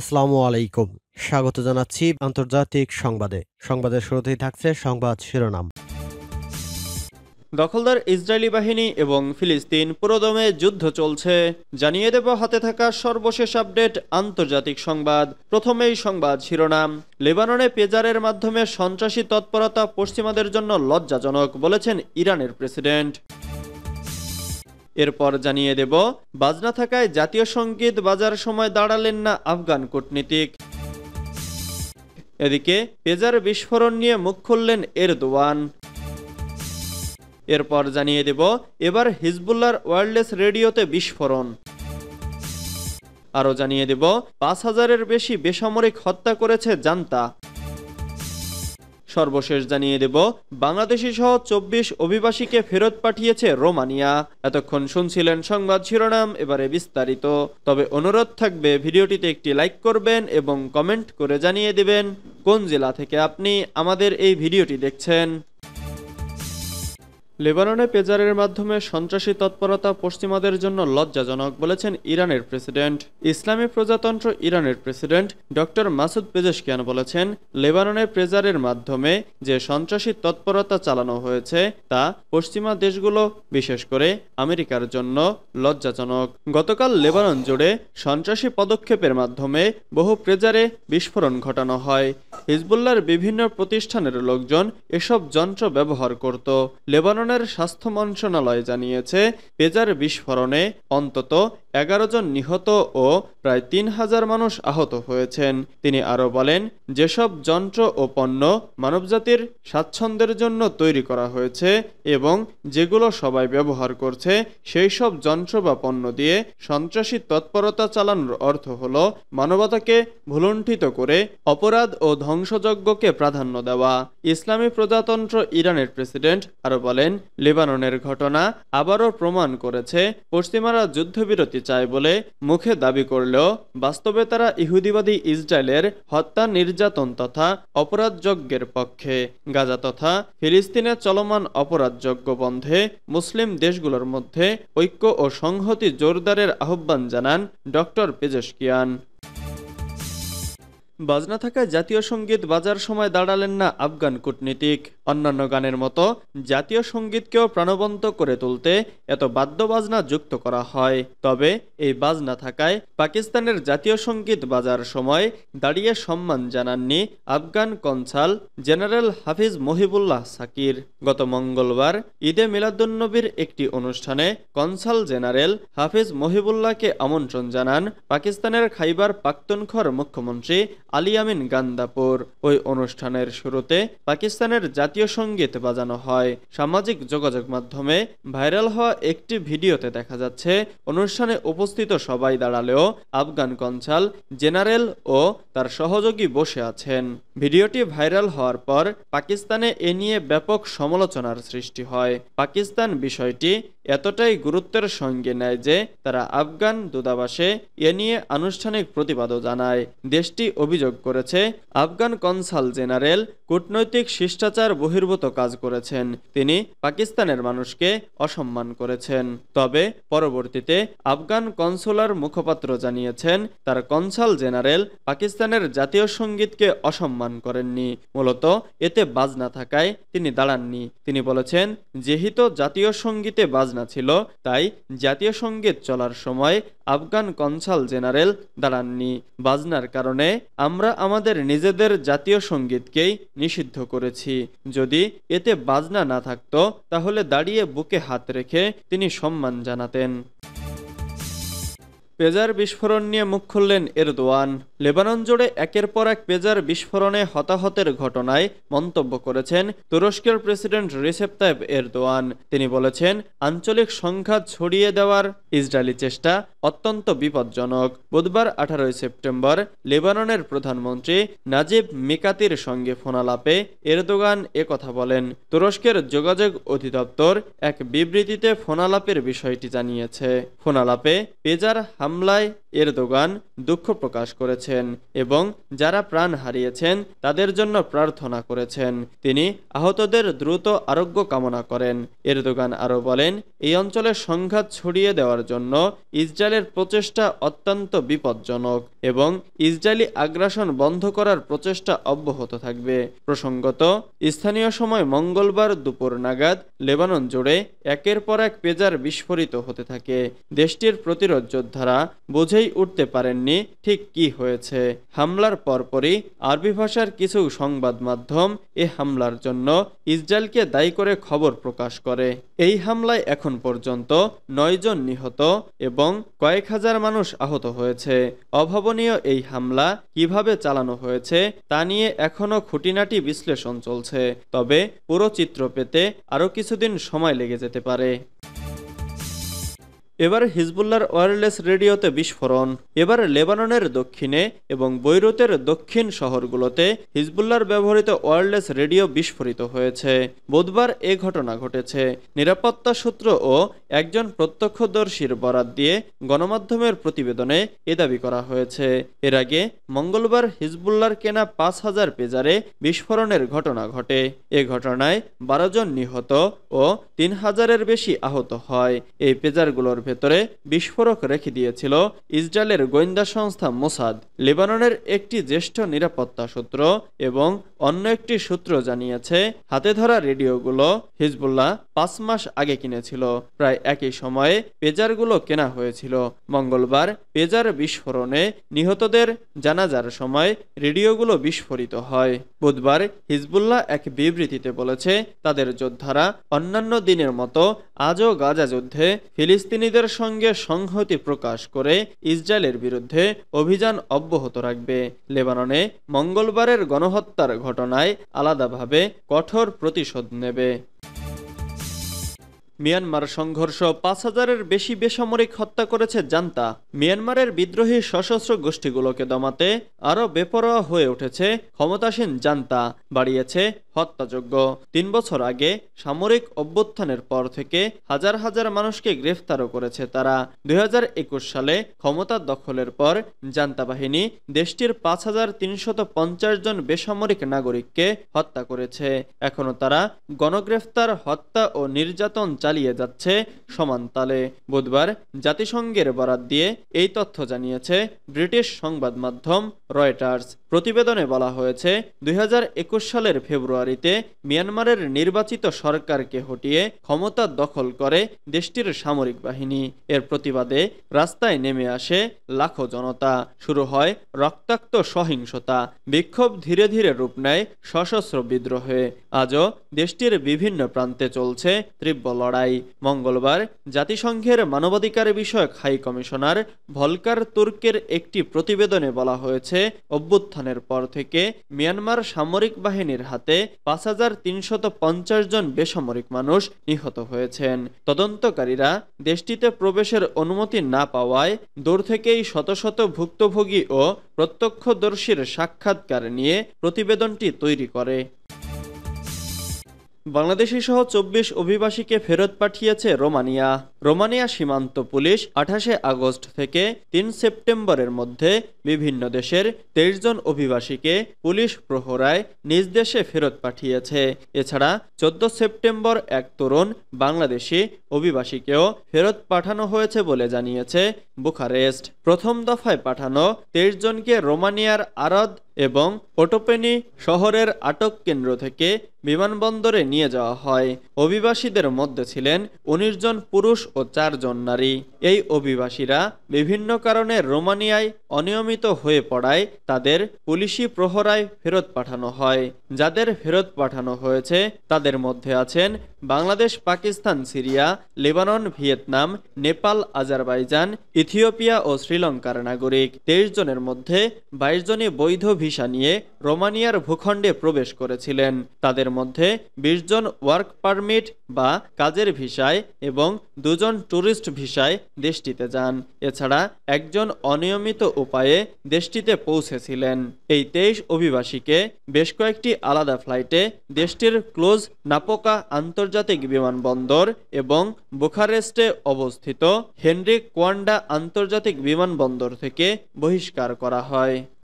আসসালামু আলাইকুম স্বাগত জানাচ্ছি আন্তর্জাতিক সংবাদে সংবাদের শুরুতেই থাকছে সংবাদ শিরোনাম দখলদার ইসরায়েলি বাহিনী এবং ফিলিস্তিন পুরোদমে যুদ্ধ চলছে জানিয়ে দেব হাতে থাকা সর্বশেষ আপডেট আন্তর্জাতিক সংবাদ প্রথমেই সংবাদ শিরোনাম লেবাননে পেজারের মাধ্যমে সন্ত্রাসী তৎপরতা পশ্চিমাদের জন্য লজ্জাজনক বলেছেন ইরানের প্রেসিডেন্ট এরপর জানিয়ে দেব বাজনা থাকায় জাতীয় সঙ্গীত বাজার সময় দাঁড়ালেন না আফগান কূটনীতিক এদিকে পেজার বিস্ফোরণ নিয়ে মুখ খুললেন এরদোয়ান এরপর জানিয়ে দেব এবার হিজবুল্লার ওয়্যারলেস রেডিওতে বিস্ফোরণ আরও জানিয়ে দেব পাঁচ হাজারের বেশি বেসামরিক হত্যা করেছে জান্তা সর্বশেষ জানিয়ে দেব বাংলাদেশি সহ চব্বিশ অভিবাসীকে ফেরত পাঠিয়েছে রোমানিয়া এতক্ষণ শুনছিলেন সংবাদ শিরোনাম এবারে বিস্তারিত তবে অনুরোধ থাকবে ভিডিওটিতে একটি লাইক করবেন এবং কমেন্ট করে জানিয়ে দেবেন কোন জেলা থেকে আপনি আমাদের এই ভিডিওটি দেখছেন লেবাননে পেজারের মাধ্যমে সন্ত্রাসী তৎপরতা পশ্চিমাদের জন্য লজ্জাজনক বলেছেন ইরানের প্রেসিডেন্ট ইসলামী প্রজাতন্ত্র ইরানের প্রেসিডেন্ট ডক্টর মাসুদ পেজেশকিয়ান বলেছেন লেবাননে প্রেজারের মাধ্যমে যে সন্ত্রাসী তৎপরতা চালানো হয়েছে তা পশ্চিমা দেশগুলো বিশেষ করে আমেরিকার জন্য লজ্জাজনক গতকাল লেবানন জুড়ে সন্ত্রাসী পদক্ষেপের মাধ্যমে বহু প্রেজারে বিস্ফোরণ ঘটানো হয় হিজবুল্লার বিভিন্ন প্রতিষ্ঠানের লোকজন এসব যন্ত্র ব্যবহার করত লেবানন ধরনের স্বাস্থ্য মন্ত্রণালয় জানিয়েছে পেজার বিস্ফোরণে অন্তত এগারো জন নিহত ও প্রায় তিন হাজার মানুষ আহত হয়েছেন তিনি আরও বলেন যেসব যন্ত্র ও পণ্য মানবজাতির স্বাচ্ছন্দ্যের জন্য তৈরি করা হয়েছে এবং যেগুলো সবাই ব্যবহার করছে সেই সব যন্ত্র বা পণ্য দিয়ে সন্ত্রাসী তৎপরতা চালানোর অর্থ হল মানবতাকে ভুলুণ্ঠিত করে অপরাধ ও ধ্বংসযজ্ঞকে প্রাধান্য দেওয়া ইসলামী প্রজাতন্ত্র ইরানের প্রেসিডেন্ট আরও বলেন লেবাননের ঘটনা আবারও প্রমাণ করেছে পশ্চিমারা যুদ্ধবিরতি চায় বলে মুখে দাবি করলেও বাস্তবে তারা ইহুদিবাদী ইসরায়েলের হত্যা নির্যাতন তথা অপরাধযজ্ঞের পক্ষে গাজা তথা ফিলিস্তিনে চলমান অপরাধযজ্ঞ বন্ধে মুসলিম দেশগুলোর মধ্যে ঐক্য ও সংহতি জোরদারের আহ্বান জানান ডক্টর পেজেশকিয়ান বাজনা থাকায় জাতীয় সঙ্গীত বাজার সময় দাঁড়ালেন না আফগান কূটনীতিক অন্যান্য গানের মতো জাতীয় সঙ্গীতকেও প্রাণবন্ত করে তুলতে এত বাদ্যবাজনা যুক্ত করা হয় তবে এই বাজনা থাকায় পাকিস্তানের জাতীয় সঙ্গীত বাজার সময় দাঁড়িয়ে সম্মান জানাননি Afghan consul general Hafiz Mohibullah Shakir গত মঙ্গলবার ঈদে মিলাদুন্নবীর একটি অনুষ্ঠানে কনসাল জেনারেল হাফিজ মহিবুল্লাহকে আমন্ত্রণ জানান পাকিস্তানের খাইবার পাক্তনখর মুখ্যমন্ত্রী আলিয়ামিন গান্দাপুর ওই অনুষ্ঠানের শুরুতে পাকিস্তানের জাতীয় সঙ্গীত বাজানো হয় সামাজিক যোগাযোগ মাধ্যমে ভাইরাল হওয়া একটি ভিডিওতে দেখা যাচ্ছে অনুষ্ঠানে উপস্থিত সবাই দাঁড়ালেও আফগান কনসাল জেনারেল ও তার সহযোগী বসে আছেন ভিডিওটি ভাইরাল হওয়ার পর পাকিস্তানে এ নিয়ে ব্যাপক সমালোচনার সৃষ্টি হয় পাকিস্তান বিষয়টি এতটাই গুরুত্বের সঙ্গে নেয় যে তারা আফগান দূতাবাসে এ নিয়ে আনুষ্ঠানিক প্রতিবাদও জানায় দেশটি অভিযোগ অভিযোগ করেছে আফগান কনসাল জেনারেল কূটনৈতিক শিষ্টাচার বহির্ভূত কাজ করেছেন তিনি পাকিস্তানের মানুষকে অসম্মান করেছেন তবে পরবর্তীতে আফগান কনসুলার মুখপাত্র জানিয়েছেন তার কনসাল জেনারেল পাকিস্তানের জাতীয় সঙ্গীতকে অসম্মান করেননি মূলত এতে বাজনা থাকায় তিনি দাঁড়াননি তিনি বলেছেন যেহেতু জাতীয় সঙ্গীতে বাজনা ছিল তাই জাতীয় সঙ্গীত চলার সময় আফগান কনসাল জেনারেল দাঁড়াননি বাজনার কারণে আমরা আমাদের নিজেদের জাতীয় সঙ্গীতকেই নিষিদ্ধ করেছি যদি এতে বাজনা না থাকত তাহলে দাঁড়িয়ে বুকে হাত রেখে তিনি সম্মান জানাতেন পেজার বিস্ফোরণ নিয়ে মুখ খুললেন এরদোয়ান লেবানন জুড়ে একের পর এক পেজার বিস্ফোরণে হতাহতের ঘটনায় মন্তব্য করেছেন তুরস্কের প্রেসিডেন্ট রিসেপ তাইব এরদোয়ান তিনি বলেছেন আঞ্চলিক সংঘাত ছড়িয়ে দেওয়ার ইসরায়েলি চেষ্টা অত্যন্ত বিপজ্জনক বুধবার আঠারোই সেপ্টেম্বর লেবাননের প্রধানমন্ত্রী নাজিব মিকাতির সঙ্গে ফোনালাপে এরদোগান কথা বলেন তুরস্কের যোগাযোগ অধিদপ্তর এক বিবৃতিতে ফোনালাপের বিষয়টি জানিয়েছে ফোনালাপে পেজার হামলায় এরদোগান দুঃখ প্রকাশ করেছেন এবং যারা প্রাণ হারিয়েছেন তাদের জন্য প্রার্থনা করেছেন তিনি আহতদের দ্রুত আরোগ্য কামনা করেন এরদোগান আরও বলেন এই অঞ্চলে সংঘাত ছড়িয়ে দেওয়ার জন্য ইসরায়েলের প্রচেষ্টা অত্যন্ত বিপজ্জনক এবং ইসরায়েলি আগ্রাসন বন্ধ করার প্রচেষ্টা অব্যাহত থাকবে প্রসঙ্গত স্থানীয় সময় মঙ্গলবার দুপুর নাগাদ লেবানন জুড়ে একের পর এক পেজার বিস্ফোরিত হতে থাকে দেশটির প্রতিরোধ যোদ্ধারা বোঝে বুঝেই উঠতে পারেননি ঠিক কি হয়েছে হামলার পরপরই আরবি ভাষার কিছু সংবাদ মাধ্যম এ হামলার জন্য ইসরায়েলকে দায়ী করে খবর প্রকাশ করে এই হামলায় এখন পর্যন্ত নয়জন নিহত এবং কয়েক হাজার মানুষ আহত হয়েছে অভাবনীয় এই হামলা কিভাবে চালানো হয়েছে তা নিয়ে এখনও খুঁটিনাটি বিশ্লেষণ চলছে তবে পুরো চিত্র পেতে আরও কিছুদিন সময় লেগে যেতে পারে এবার হিজবুল্লার ওয়্যারলেস রেডিওতে বিস্ফোরণ এবার লেবাননের দক্ষিণে এবং বৈরুতের দক্ষিণ শহরগুলোতে হিজবুল্লার ব্যবহৃত ওয়্যারলেস রেডিও বিস্ফোরিত হয়েছে বুধবার এ ঘটনা ঘটেছে নিরাপত্তা সূত্র ও একজন প্রত্যক্ষদর্শীর বরাত দিয়ে গণমাধ্যমের প্রতিবেদনে এ দাবি করা হয়েছে এর আগে মঙ্গলবার হিজবুল্লার কেনা পাঁচ হাজার পেজারে বিস্ফোরণের ঘটনা ঘটে এ ঘটনায় বারো জন নিহত ও তিন হাজারের বেশি আহত হয় এই পেজারগুলোর ভেতরে বিস্ফোরক রেখে দিয়েছিল ইসরায়েলের গোয়েন্দা সংস্থা মোসাদ লেবাননের একটি জ্যেষ্ঠ নিরাপত্তা সূত্র এবং অন্য একটি সূত্র জানিয়েছে হাতে ধরা রেডিওগুলো হিজবুল্লাহ পাঁচ মাস আগে কিনেছিল প্রায় একই সময়ে পেজারগুলো কেনা হয়েছিল মঙ্গলবার পেজার বিস্ফোরণে নিহতদের জানাজার সময় রেডিওগুলো বিস্ফোরিত হয় বুধবার হিজবুল্লাহ এক বিবৃতিতে বলেছে তাদের যোদ্ধারা অন্যান্য দিনের মতো আজও গাজা যুদ্ধে ফিলিস্তিনিদের ইহুদিদের সঙ্গে সংহতি প্রকাশ করে ইসরায়েলের বিরুদ্ধে অভিযান অব্যাহত রাখবে লেবাননে মঙ্গলবারের গণহত্যার ঘটনায় আলাদাভাবে কঠোর প্রতিশোধ নেবে মিয়ানমার সংঘর্ষ পাঁচ হাজারের বেশি বেসামরিক হত্যা করেছে জান্তা মিয়ানমারের বিদ্রোহী সশস্ত্র গোষ্ঠীগুলোকে দমাতে আরও বেপরোয়া হয়ে উঠেছে ক্ষমতাসীন জান্তা বাড়িয়েছে হত্যাযোগ্য তিন বছর আগে সামরিক অভ্যুত্থানের পর থেকে হাজার হাজার মানুষকে গ্রেফতারও করেছে তারা দুই সালে ক্ষমতা দখলের পর জান্তা বাহিনী দেশটির পাঁচ হাজার তিনশত পঞ্চাশ জন বেসামরিক নাগরিককে হত্যা করেছে এখনও তারা গণগ্রেফতার হত্যা ও নির্যাতন চালিয়ে যাচ্ছে সমান তালে বুধবার জাতিসংঘের বরাদ দিয়ে এই তথ্য জানিয়েছে ব্রিটিশ সংবাদ মাধ্যম রয়টার্স প্রতিবেদনে বলা হয়েছে দুই সালের ফেব্রুয়ারিতে মিয়ানমারের নির্বাচিত সরকারকে হটিয়ে ক্ষমতা দখল করে দেশটির সামরিক বাহিনী এর প্রতিবাদে রাস্তায় নেমে আসে লাখো জনতা শুরু হয় রক্তাক্ত সহিংসতা বিক্ষোভ ধীরে ধীরে রূপ নেয় সশস্ত্র বিদ্রোহে আজও দেশটির বিভিন্ন প্রান্তে চলছে তীব্র লড়াই তাই মঙ্গলবার জাতিসংঘের মানবাধিকার বিষয়ক হাই কমিশনার ভলকার তুর্কের একটি প্রতিবেদনে বলা হয়েছে অভ্যুত্থানের পর থেকে মিয়ানমার সামরিক বাহিনীর হাতে পাঁচ হাজার তিনশত পঞ্চাশ জন বেসামরিক মানুষ নিহত হয়েছেন তদন্তকারীরা দেশটিতে প্রবেশের অনুমতি না পাওয়ায় দূর থেকেই শত শত ভুক্তভোগী ও প্রত্যক্ষদর্শীর সাক্ষাৎকার নিয়ে প্রতিবেদনটি তৈরি করে বাংলাদেশি সহ চব্বিশ অভিবাসীকে ফেরত পাঠিয়েছে রোমানিয়া রোমানিয়া সীমান্ত পুলিশ আঠাশে আগস্ট থেকে তিন সেপ্টেম্বরের মধ্যে বিভিন্ন দেশের তেইশ জন অভিবাসীকে পুলিশ প্রহরায় নিজ দেশে ফেরত পাঠিয়েছে এছাড়া চোদ্দ সেপ্টেম্বর এক তরুণ বাংলাদেশি অভিবাসীকেও ফেরত পাঠানো হয়েছে বলে জানিয়েছে বুখারেস্ট প্রথম দফায় পাঠানো তেইশ জনকে রোমানিয়ার আরদ এবং ওটোপেনি শহরের আটক কেন্দ্র থেকে বিমানবন্দরে নিয়ে যাওয়া হয় অভিবাসীদের মধ্যে ছিলেন উনিশ জন পুরুষ ও চারজন নারী এই অভিবাসীরা বিভিন্ন কারণে রোমানিয়ায় অনিয়মিত হয়ে পড়ায় তাদের পুলিশি প্রহরায় ফেরত পাঠানো হয় যাদের ফেরত পাঠানো হয়েছে তাদের মধ্যে আছেন Bangladesh Pakistan Syria Lebanon Vietnam Nepal Azerbaijan Ethiopia ও শ্রীলঙ্কার নাগরিক তেইশ জনের মধ্যে বাইশ জনে বৈধ ভিসা নিয়ে রোমানিয়ার ভূখণ্ডে প্রবেশ করেছিলেন তাদের মধ্যে বিশ জন ওয়ার্ক পারমিট বা কাজের ভিসায় এবং দুজন ট্যুরিস্ট ভিসায় দেশটিতে যান এছাড়া একজন অনিয়মিত উপায়ে দেশটিতে পৌঁছেছিলেন এই তেইশ অভিবাসীকে বেশ কয়েকটি আলাদা ফ্লাইটে দেশটির ক্লোজ নাপোকা আন্তর্জাতিক আন্তর্জাতিক বিমানবন্দর এবং বুখারেস্টে অবস্থিত হেনরি কোয়ান্ডা আন্তর্জাতিক বিমানবন্দর থেকে বহিষ্কার করা হয়